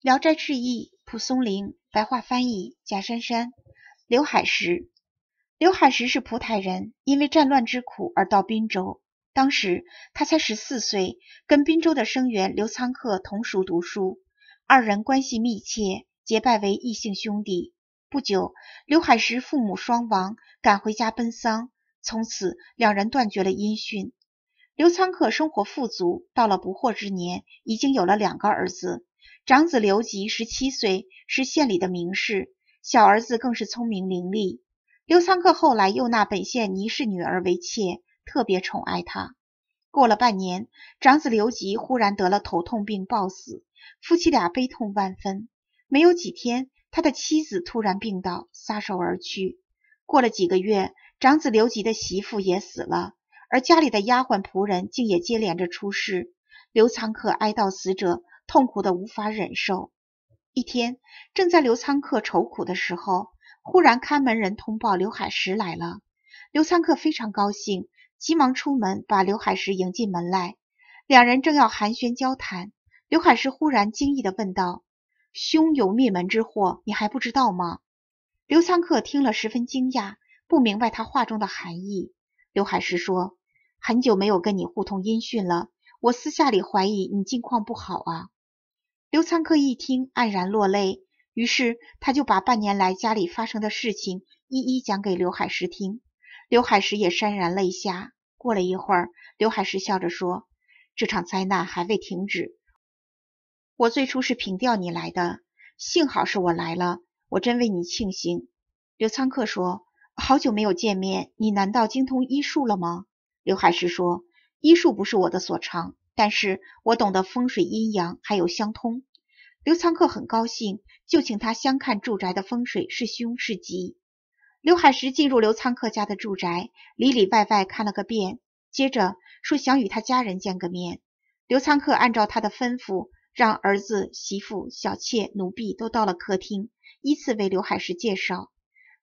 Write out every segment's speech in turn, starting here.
《聊斋志异》蒲松龄，白话翻译贾珊珊。刘海石，刘海石是蒲台人，因为战乱之苦而到滨州。当时他才十四岁，跟滨州的生员刘仓客同塾读书，二人关系密切，结拜为异姓兄弟。不久，刘海石父母双亡，赶回家奔丧，从此两人断绝了音讯。刘仓客生活富足，到了不惑之年，已经有了两个儿子。长子刘吉十七岁，是县里的名士，小儿子更是聪明伶俐。刘仓克后来又纳本县倪氏女儿为妾，特别宠爱她。过了半年，长子刘吉忽然得了头痛病暴死，夫妻俩悲痛万分。没有几天，他的妻子突然病倒，撒手而去。过了几个月，长子刘吉的媳妇也死了，而家里的丫鬟仆人竟也接连着出事。刘仓克哀悼死者。痛苦的无法忍受。一天，正在刘仓客愁苦的时候，忽然看门人通报刘海石来了。刘仓客非常高兴，急忙出门把刘海石迎进门来。两人正要寒暄交谈，刘海石忽然惊异的问道：“兄有灭门之祸，你还不知道吗？”刘仓客听了十分惊讶，不明白他话中的含义。刘海石说：“很久没有跟你互通音讯了，我私下里怀疑你近况不好啊。”刘仓克一听，黯然落泪，于是他就把半年来家里发生的事情一一讲给刘海石听，刘海石也潸然泪下。过了一会儿，刘海石笑着说：“这场灾难还未停止，我最初是凭吊你来的，幸好是我来了，我真为你庆幸。”刘仓克说：“好久没有见面，你难道精通医术了吗？”刘海石说：“医术不是我的所长。”但是我懂得风水阴阳，还有相通。刘仓克很高兴，就请他相看住宅的风水是凶是吉。刘海石进入刘仓克家的住宅，里里外外看了个遍，接着说想与他家人见个面。刘仓克按照他的吩咐，让儿子、媳妇、小妾、奴婢都到了客厅，依次为刘海石介绍。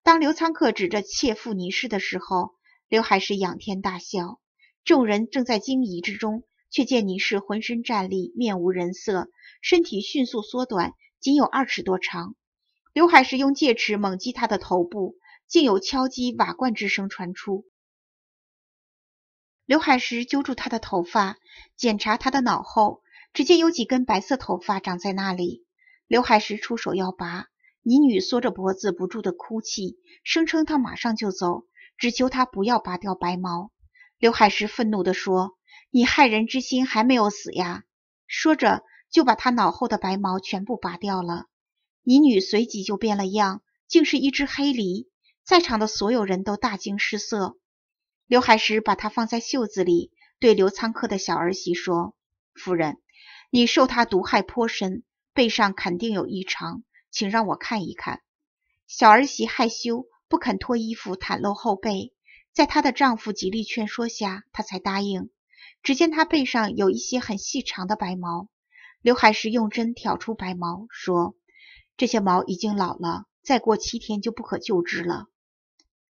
当刘仓克指着妾妇尼氏的时候，刘海石仰天大笑，众人正在惊疑之中。却见倪氏浑身战栗，面无人色，身体迅速缩短，仅有二尺多长。刘海石用戒尺猛击他的头部，竟有敲击瓦罐之声传出。刘海石揪住他的头发，检查他的脑后，只见有几根白色头发长在那里。刘海石出手要拔，倪女缩着脖子不住的哭泣，声称她马上就走，只求他不要拔掉白毛。刘海石愤怒地说。你害人之心还没有死呀！说着，就把他脑后的白毛全部拔掉了。你女随即就变了样，竟是一只黑狸。在场的所有人都大惊失色。刘海石把它放在袖子里，对刘仓克的小儿媳说：“夫人，你受他毒害颇深，背上肯定有异常，请让我看一看。”小儿媳害羞，不肯脱衣服袒露后背。在她的丈夫极力劝说下，她才答应。只见他背上有一些很细长的白毛，刘海石用针挑出白毛，说：“这些毛已经老了，再过七天就不可救治了。”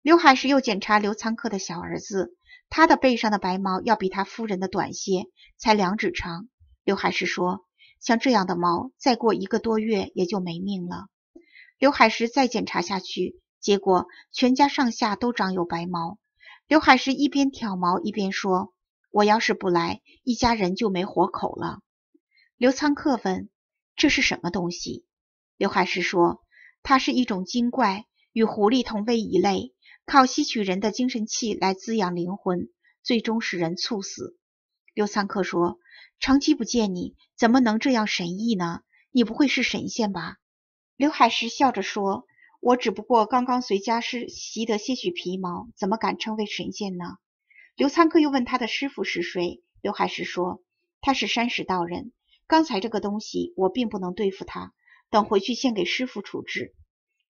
刘海石又检查刘参客的小儿子，他的背上的白毛要比他夫人的短些，才两指长。刘海石说：“像这样的毛，再过一个多月也就没命了。”刘海石再检查下去，结果全家上下都长有白毛。刘海石一边挑毛一边说。我要是不来，一家人就没活口了。刘仓客问：“这是什么东西？”刘海石说：“它是一种精怪，与狐狸同为一类，靠吸取人的精神气来滋养灵魂，最终使人猝死。”刘仓客说：“长期不见你，怎么能这样神异呢？你不会是神仙吧？”刘海石笑着说：“我只不过刚刚随家师习得些许皮毛，怎么敢称为神仙呢？”刘苍客又问他的师傅是谁，刘海石说他是山石道人。刚才这个东西我并不能对付他，等回去献给师傅处置。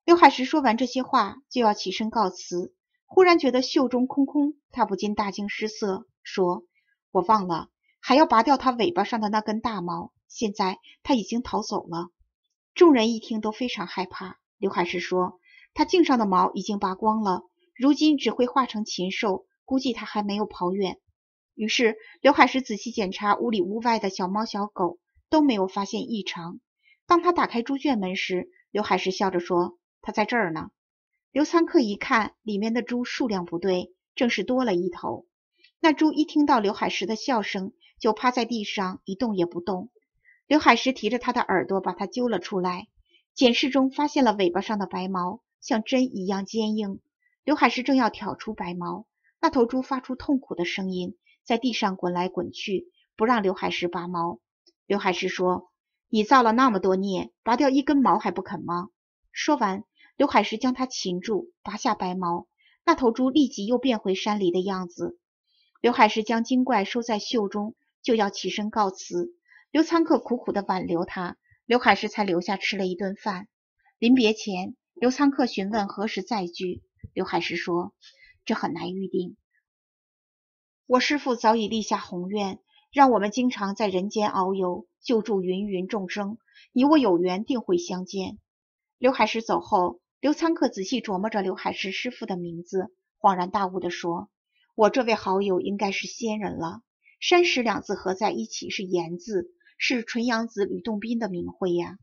刘海石说完这些话，就要起身告辞，忽然觉得袖中空空，他不禁大惊失色，说：“我忘了，还要拔掉他尾巴上的那根大毛。现在他已经逃走了。”众人一听都非常害怕。刘海石说：“他颈上的毛已经拔光了，如今只会化成禽兽。”估计他还没有跑远，于是刘海石仔细检查屋里屋外的小猫小狗，都没有发现异常。当他打开猪圈门时，刘海石笑着说：“他在这儿呢。”刘三克一看，里面的猪数量不对，正是多了一头。那猪一听到刘海石的笑声，就趴在地上一动也不动。刘海石提着他的耳朵把它揪了出来，检视中发现了尾巴上的白毛，像针一样坚硬。刘海石正要挑出白毛。那头猪发出痛苦的声音，在地上滚来滚去，不让刘海石拔毛。刘海石说：“你造了那么多孽，拔掉一根毛还不肯吗？”说完，刘海石将他擒住，拔下白毛。那头猪立即又变回山里的样子。刘海石将精怪收在袖中，就要起身告辞。刘仓客苦苦地挽留他，刘海石才留下吃了一顿饭。临别前，刘仓客询问何时再聚。刘海石说。这很难预定。我师父早已立下宏愿，让我们经常在人间遨游，救助芸芸众生。你我有缘，定会相见。刘海石走后，刘仓客仔细琢磨着刘海石师父的名字，恍然大悟地说：“我这位好友应该是仙人了。山石两字合在一起是岩字，是纯阳子吕洞宾的名讳呀。”